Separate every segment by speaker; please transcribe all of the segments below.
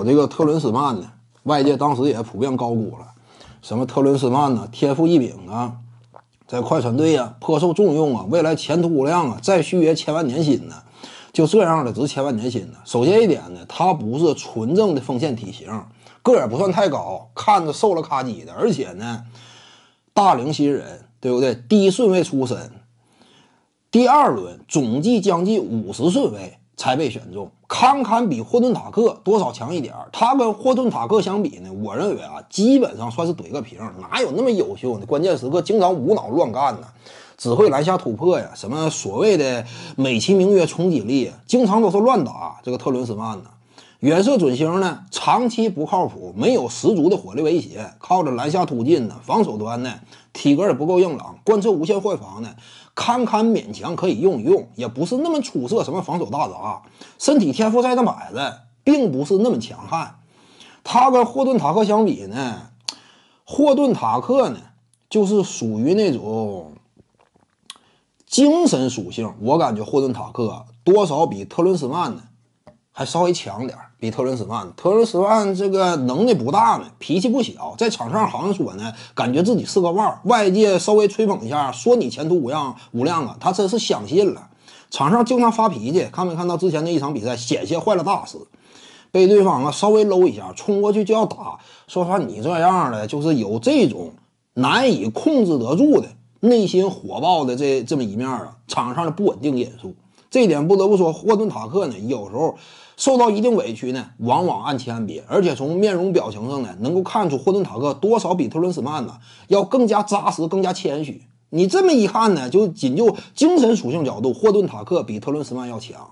Speaker 1: 我这个特伦斯曼呢，外界当时也普遍高估了，什么特伦斯曼呢，天赋异禀啊，在快船队呀，颇受重用啊，未来前途无量啊，再续约千万年薪呢，就这样的值千万年薪呢。首先一点呢，他不是纯正的锋线体型，个儿也不算太高，看着瘦了咔叽的，而且呢，大龄新人，对不对？低顺位出身，第二轮总计将近五十顺位。才被选中，堪堪比霍顿塔克多少强一点儿。他跟霍顿塔克相比呢？我认为啊，基本上算是怼个平。哪有那么优秀呢？关键时刻经常无脑乱干呢，只会篮下突破呀，什么所谓的美其名曰冲击力，经常都是乱打。这个特伦斯曼呢？远射准星呢，长期不靠谱，没有十足的火力威胁，靠着篮下突进呢。防守端呢，体格也不够硬朗，贯彻无限换防呢，堪堪勉强可以用一用，也不是那么出色。什么防守大闸，身体天赋在那摆着，并不是那么强悍。他跟霍顿塔克相比呢，霍顿塔克呢，就是属于那种精神属性。我感觉霍顿塔克多少比特伦斯曼呢，还稍微强点儿。比特伦斯曼，特伦斯曼这个能力不大呢，脾气不小，在场上好像说呢，感觉自己是个腕儿，外界稍微吹捧一下，说你前途无量无量啊，他真是相信了。场上经常发脾气，看没看到之前那一场比赛，险些坏了大事，被对方啊稍微搂一下，冲过去就要打，说话，你这样的就是有这种难以控制得住的内心火爆的这这么一面啊，场上的不稳定因素。这一点不得不说，霍顿塔克呢，有时候受到一定委屈呢，往往暗按别，而且从面容表情上呢，能够看出霍顿塔克多少比特伦斯曼呢要更加扎实、更加谦虚。你这么一看呢，就仅就精神属性角度，霍顿塔克比特伦斯曼要强。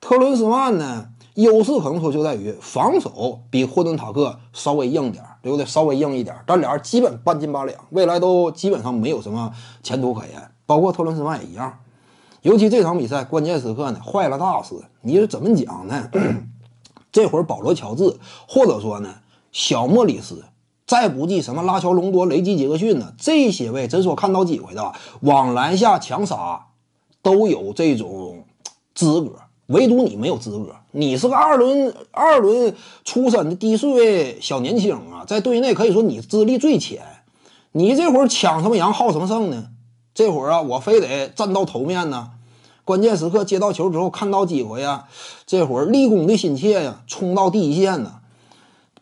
Speaker 1: 特伦斯曼呢，优势可能说就在于防守比霍顿塔克稍微硬点，对不对？稍微硬一点，但俩人基本半斤八两，未来都基本上没有什么前途可言，包括特伦斯曼也一样。尤其这场比赛关键时刻呢，坏了大事。你是怎么讲呢？这会儿保罗·乔治，或者说呢小莫里斯，再不济什么拉乔隆多、雷吉·杰克逊呢，这些位真说看到几回的往篮下强杀，都有这种资格，唯独你没有资格。你是个二轮二轮出身的低顺位小年轻啊，在队内可以说你资历最浅，你这会儿抢什么羊，什么剩呢？这会儿啊，我非得站到头面呢。关键时刻接到球之后看到机会呀，这会儿立功的心切呀，冲到第一线呢。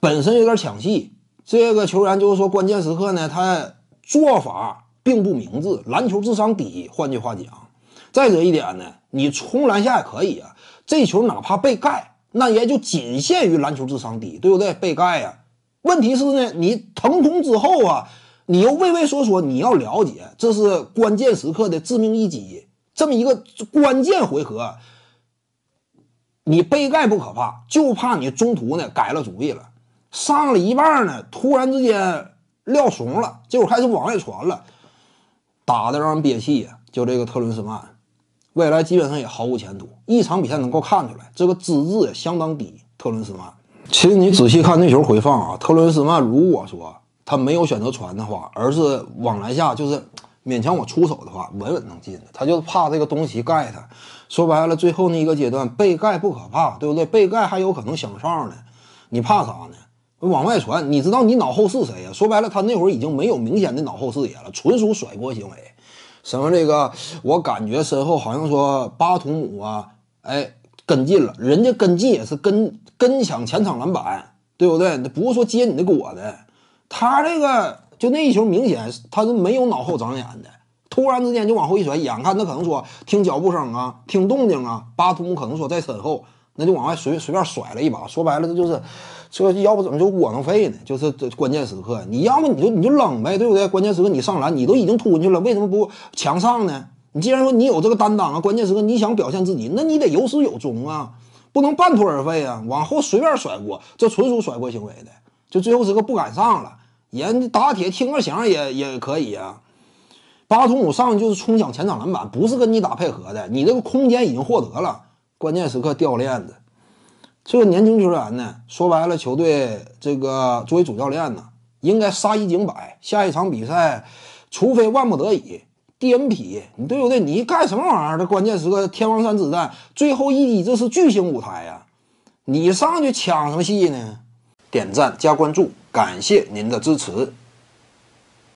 Speaker 1: 本身有点抢戏，这个球员就是说关键时刻呢，他做法并不明智，篮球智商低。换句话讲，再者一点呢，你冲篮下也可以啊。这球哪怕被盖，那也就仅限于篮球智商低，对不对？被盖呀。问题是呢，你腾空之后啊。你又畏畏缩缩，你要了解，这是关键时刻的致命一击，这么一个关键回合，你背盖不可怕，就怕你中途呢改了主意了，上了一半呢，突然之间撂怂了，结果开始往外传了，打的让人憋气呀！就这个特伦斯曼，未来基本上也毫无前途，一场比赛能够看出来，这个资质相当低。特伦斯曼，其实你仔细看那球回放啊，特伦斯曼如果说。他没有选择传的话，而是往来下就是勉强我出手的话，稳稳能进的。他就怕这个东西盖他。说白了，最后那一个阶段被盖不可怕，对不对？被盖还有可能向上呢，你怕啥呢？往外传，你知道你脑后是谁呀？说白了，他那会儿已经没有明显的脑后视野了，纯属甩锅行为。什么这个，我感觉身后好像说巴图姆啊，哎，跟进了，人家跟进也是跟跟抢前场篮板，对不对？那不是说接你的果的。他这个就那一球明显他是没有脑后长眼的，突然之间就往后一甩，眼看那可能说听脚步声啊，听动静啊，巴图姆可能说在身后，那就往外随随便甩了一把。说白了，这就是，这要不怎么就窝囊废呢？就是这关键时刻，你要么你就你就冷呗，对不对？关键时刻你上篮，你都已经突进去了，为什么不强上呢？你既然说你有这个担当啊，关键时刻你想表现自己，那你得有始有终啊，不能半途而废啊。往后随便甩锅，这纯属甩锅行为的，就最后是个不敢上了。人家打铁听个响也也可以啊。巴图姆上去就是冲抢前场篮板，不是跟你打配合的。你这个空间已经获得了，关键时刻掉链子。这个年轻球员呢，说白了，球队这个作为主教练呢，应该杀一儆百。下一场比赛，除非万不得已，DNP，你对不对？你干什么玩意儿？这关键时刻，天王山之战，最后一击，这是巨星舞台呀！你上去抢什么戏呢？点赞加关注。感谢您的支持。